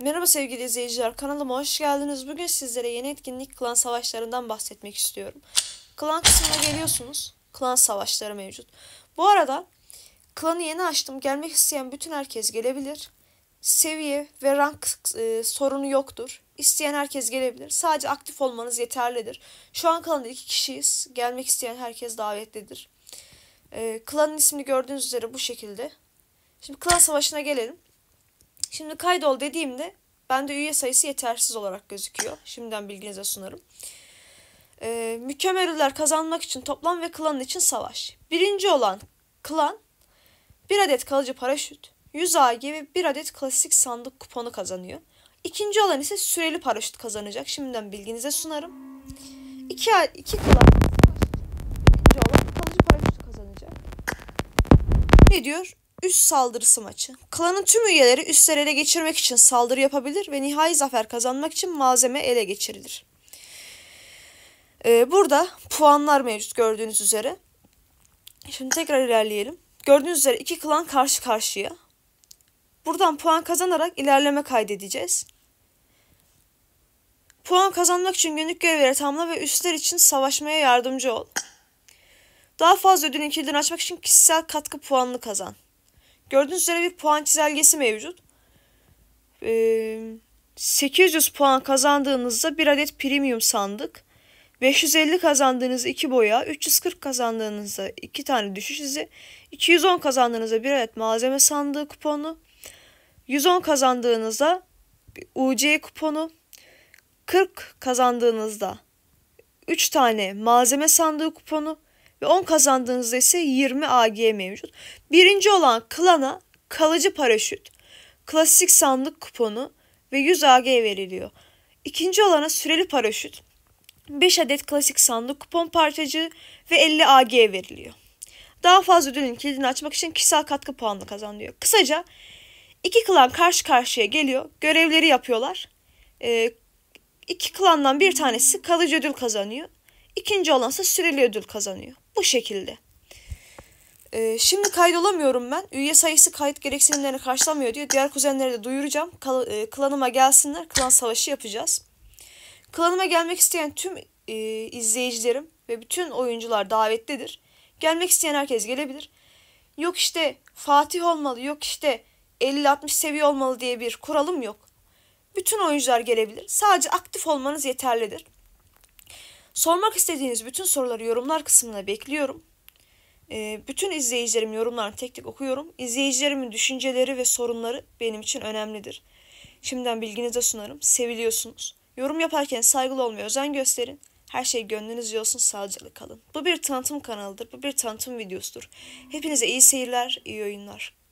Merhaba sevgili izleyiciler, kanalıma hoş geldiniz. Bugün sizlere yeni etkinlik klan savaşlarından bahsetmek istiyorum. Klan kısmına geliyorsunuz. Klan savaşları mevcut. Bu arada klanı yeni açtım. Gelmek isteyen bütün herkes gelebilir. Seviye ve rank e, sorunu yoktur. İsteyen herkes gelebilir. Sadece aktif olmanız yeterlidir. Şu an klanda iki kişiyiz. Gelmek isteyen herkes davetlidir. E, klanın ismini gördüğünüz üzere bu şekilde. Şimdi klan savaşına gelelim. Şimdi kaydol dediğimde bende üye sayısı yetersiz olarak gözüküyor. Şimdiden bilginize sunarım. Ee, mükemmelüller kazanmak için toplam ve klan için savaş. Birinci olan klan bir adet kalıcı paraşüt, 100 AG ve bir adet klasik sandık kuponu kazanıyor. İkinci olan ise süreli paraşüt kazanacak. Şimdiden bilginize sunarım. İki, iki klan birinci olan kalıcı paraşüt kazanacak. Ne diyor? üst saldırısı maçı. Klanın tüm üyeleri üstleri ele geçirmek için saldırı yapabilir ve nihai zafer kazanmak için malzeme ele geçirilir. Ee, burada puanlar mevcut gördüğünüz üzere. Şimdi tekrar ilerleyelim. Gördüğünüz üzere iki klan karşı karşıya. Buradan puan kazanarak ilerleme kaydedeceğiz. Puan kazanmak için günlük görevleri tamamla ve üstler için savaşmaya yardımcı ol. Daha fazla ödülün kilidini açmak için kişisel katkı puanını kazan. Gördüğünüz üzere bir puan çizelgesi mevcut. Ee, 800 puan kazandığınızda bir adet premium sandık. 550 kazandığınızda iki boya, 340 kazandığınızda iki tane düşüş izi, 210 kazandığınızda bir adet malzeme sandığı kuponu, 110 kazandığınızda UC kuponu, 40 kazandığınızda 3 tane malzeme sandığı kuponu, ve 10 kazandığınızda ise 20 AG mevcut. Birinci olan klana kalıcı paraşüt, klasik sandık kuponu ve 100 AG veriliyor. İkinci olana süreli paraşüt, 5 adet klasik sandık kupon parçacığı ve 50 AG veriliyor. Daha fazla ödülün kilidini açmak için kişisel katkı puanını kazanıyor. Kısaca iki klan karşı karşıya geliyor, görevleri yapıyorlar. Ee, iki klandan bir tanesi kalıcı ödül kazanıyor. İkinci olansa süreli ödül kazanıyor. Bu şekilde. Ee, şimdi kaydolamıyorum ben. Üye sayısı kayıt gereksinimlerini karşılamıyor diye diğer kuzenlere de duyuracağım. Kal- e, klanıma gelsinler. Klan savaşı yapacağız. Klanıma gelmek isteyen tüm e, izleyicilerim ve bütün oyuncular davetlidir. Gelmek isteyen herkes gelebilir. Yok işte Fatih olmalı, yok işte 50-60 seviye olmalı diye bir kuralım yok. Bütün oyuncular gelebilir. Sadece aktif olmanız yeterlidir. Sormak istediğiniz bütün soruları yorumlar kısmına bekliyorum. Ee, bütün izleyicilerim yorumlarını tek tek okuyorum. İzleyicilerimin düşünceleri ve sorunları benim için önemlidir. Şimdiden bilginize sunarım. Seviliyorsunuz. Yorum yaparken saygılı olmaya özen gösterin. Her şey gönlünüzce olsun, sağlıcakla kalın. Bu bir tanıtım kanalıdır, bu bir tanıtım videosudur. Hepinize iyi seyirler, iyi oyunlar.